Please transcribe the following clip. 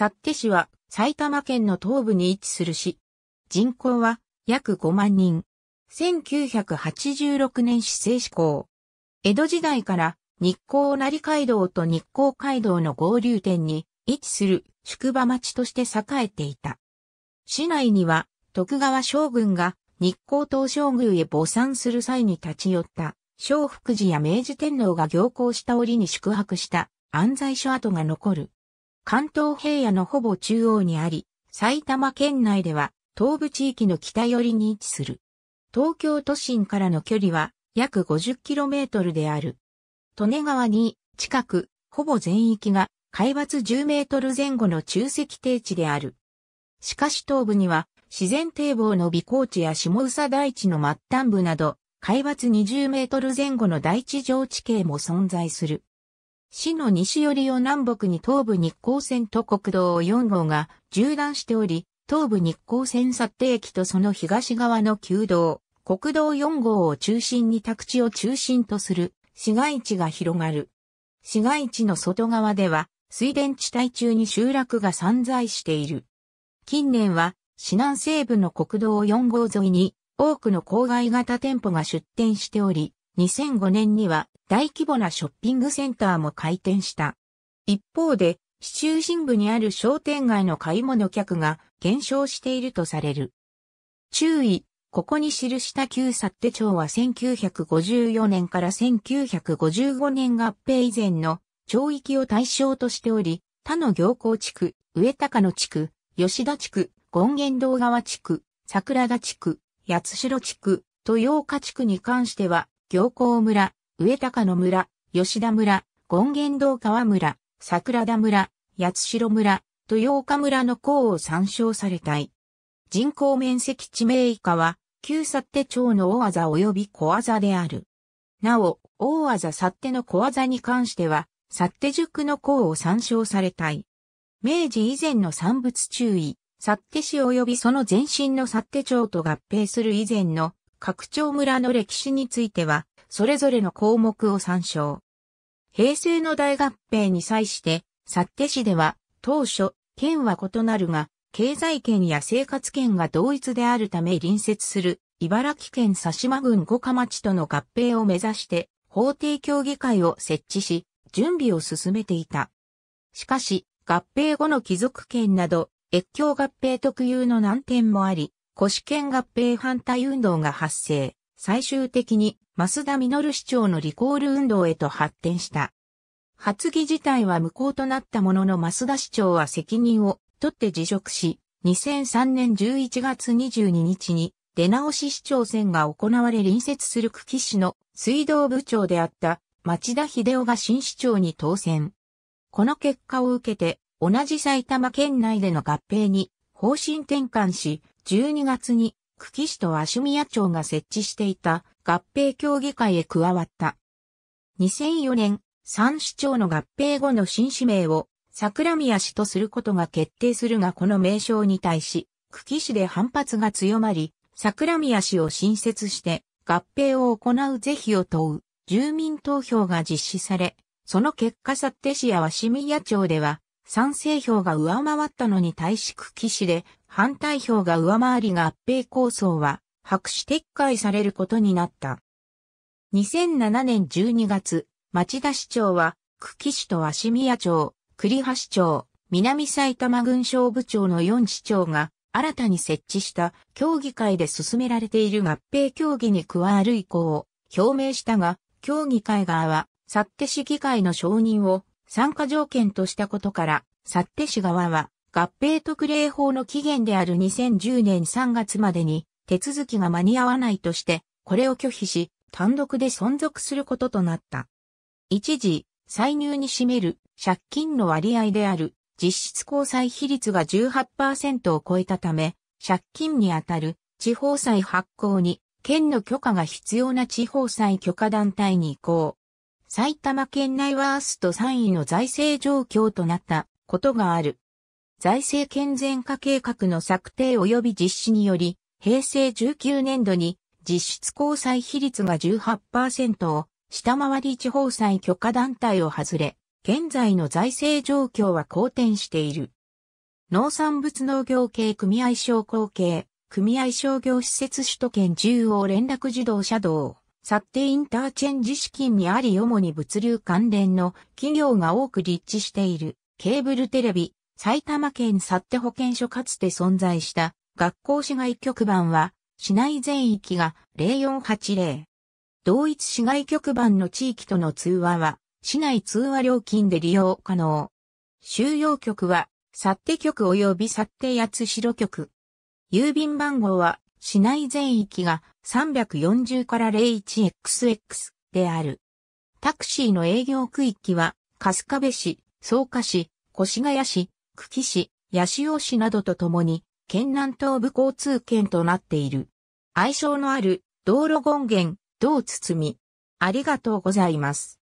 幸手市は埼玉県の東部に位置する市。人口は約5万人。1986年市政施行。江戸時代から日光成街道と日光街道の合流点に位置する宿場町として栄えていた。市内には徳川将軍が日光東照宮へ墓参する際に立ち寄った聖福寺や明治天皇が行幸した折に宿泊した安西所跡が残る。関東平野のほぼ中央にあり、埼玉県内では東部地域の北寄りに位置する。東京都心からの距離は約 50km である。利根川に近く、ほぼ全域が海抜10メートル前後の中石低地である。しかし東部には自然堤防の微高地や下宇佐大地の末端部など、海抜20メートル前後の大地上地形も存在する。市の西寄りを南北に東武日光線と国道4号が縦断しており、東武日光線札定駅とその東側の旧道、国道4号を中心に宅地を中心とする市街地が広がる。市街地の外側では水田地帯中に集落が散在している。近年は市南西部の国道4号沿いに多くの郊外型店舗が出店しており、2005年には大規模なショッピングセンターも開店した。一方で、市中心部にある商店街の買い物客が減少しているとされる。注意、ここに記した旧札手町は1954年から1955年合併以前の町域を対象としており、他の行幸地区、上高野地区、吉田地区、権現堂川地区、桜田地区、八代地区、豊岡地区に関しては行幸村、上高野村、吉田村、権現堂川村、桜田村、八代村、豊岡村の項を参照されたい。人口面積地名以下は、旧サ手町の大技及び小技である。なお、大技サ手の小技に関しては、サ手塾の項を参照されたい。明治以前の産物注意、サ手市及びその前身のサ手町と合併する以前の拡張村の歴史については、それぞれの項目を参照。平成の大合併に際して、幸手市では、当初、県は異なるが、経済圏や生活圏が同一であるため隣接する、茨城県佐島郡五日町との合併を目指して、法定協議会を設置し、準備を進めていた。しかし、合併後の貴族圏など、越境合併特有の難点もあり、保守権合併反対運動が発生、最終的に増田実市長のリコール運動へと発展した。発議自体は無効となったものの増田市長は責任を取って辞職し、2003年11月22日に出直し市長選が行われ隣接する久喜市の水道部長であった町田秀夫が新市長に当選。この結果を受けて同じ埼玉県内での合併に方針転換し、12月に久喜市と足宮町が設置していた合併協議会へ加わった。2004年、三市町の合併後の新市名を桜宮市とすることが決定するがこの名称に対し、久喜市で反発が強まり、桜宮市を新設して合併を行う是非を問う住民投票が実施され、その結果幸手市や鷲宮町では賛成票が上回ったのに対し区喜市で反対票が上回り合併構想は白紙撤回されることになった。2007年12月、町田市長は区喜市と足宮町、栗橋町、南埼玉郡省部長の4市長が新たに設置した協議会で進められている合併協議に加わる意向を表明したが、協議会側は、去って市議会の承認を参加条件としたことから、幸手市側は合併特例法の期限である2010年3月までに手続きが間に合わないとして、これを拒否し、単独で存続することとなった。一時、歳入に占める借金の割合である実質交際比率が18%を超えたため、借金にあたる地方債発行に県の許可が必要な地方債許可団体に移行。埼玉県内ワースト3位の財政状況となったことがある。財政健全化計画の策定及び実施により、平成19年度に実質交際比率が18%を下回り地方債許可団体を外れ、現在の財政状況は好転している。農産物農業系組合商工系、組合商業施設首都圏中央連絡自動車道、去ってインターチェンジ資金にあり主に物流関連の企業が多く立地しているケーブルテレビ、埼玉県去って保健所かつて存在した学校市街局番は市内全域が0480。同一市街局番の地域との通話は市内通話料金で利用可能。収容局は、去って局及び去って八代局。郵便番号は市内全域が340から 01XX である。タクシーの営業区域は、春日部市、草加市、越谷市、久喜市、八潮市などとともに、県南東部交通圏となっている。愛称のある道路権限、道包み。ありがとうございます。